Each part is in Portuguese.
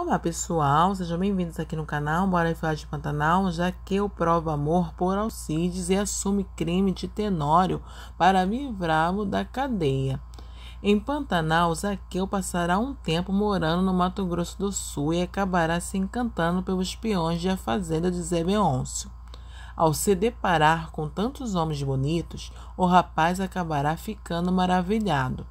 Olá pessoal, sejam bem-vindos aqui no canal Bora Falar de Pantanal, já que eu provo amor por Alcides e assume crime de Tenório para livrá-lo da cadeia. Em Pantanal, Zaqueu passará um tempo morando no Mato Grosso do Sul e acabará se encantando pelos peões da fazenda de Zé Beôncio. Ao se deparar com tantos homens bonitos, o rapaz acabará ficando maravilhado.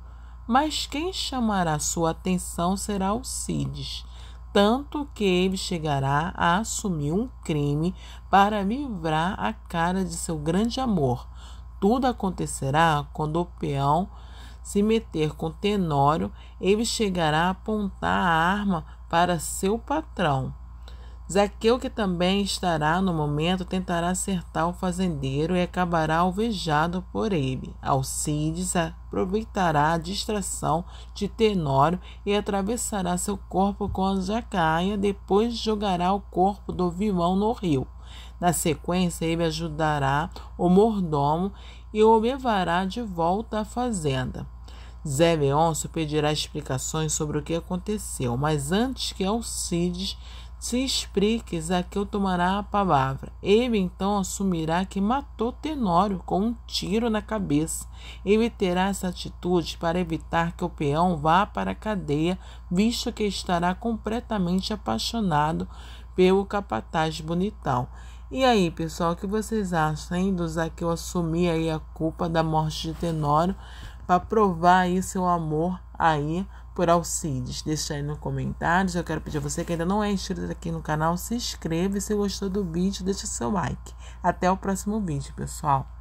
Mas quem chamará sua atenção será Alcides tanto que ele chegará a assumir um crime para livrar a cara de seu grande amor. Tudo acontecerá quando o peão se meter com Tenório, ele chegará a apontar a arma para seu patrão. Zaqueu, que também estará no momento, tentará acertar o fazendeiro e acabará alvejado por ele. Alcides aproveitará a distração de Tenório e atravessará seu corpo com a jacaia, depois jogará o corpo do vilão no rio. Na sequência, ele ajudará o mordomo e o levará de volta à fazenda. Zé Leôncio pedirá explicações sobre o que aconteceu, mas antes que Alcides se explique, eu tomará a palavra. Ele então assumirá que matou Tenório com um tiro na cabeça. Ele terá essa atitude para evitar que o peão vá para a cadeia, visto que estará completamente apaixonado pelo capataz bonitão. E aí, pessoal, o que vocês acham hein, do Zaqueu assumir aí a culpa da morte de Tenório? para provar aí seu amor aí por Alcides. Deixa aí no comentários. Eu quero pedir a você que ainda não é inscrito aqui no canal, se inscreva. E se gostou do vídeo, deixa seu like. Até o próximo vídeo, pessoal.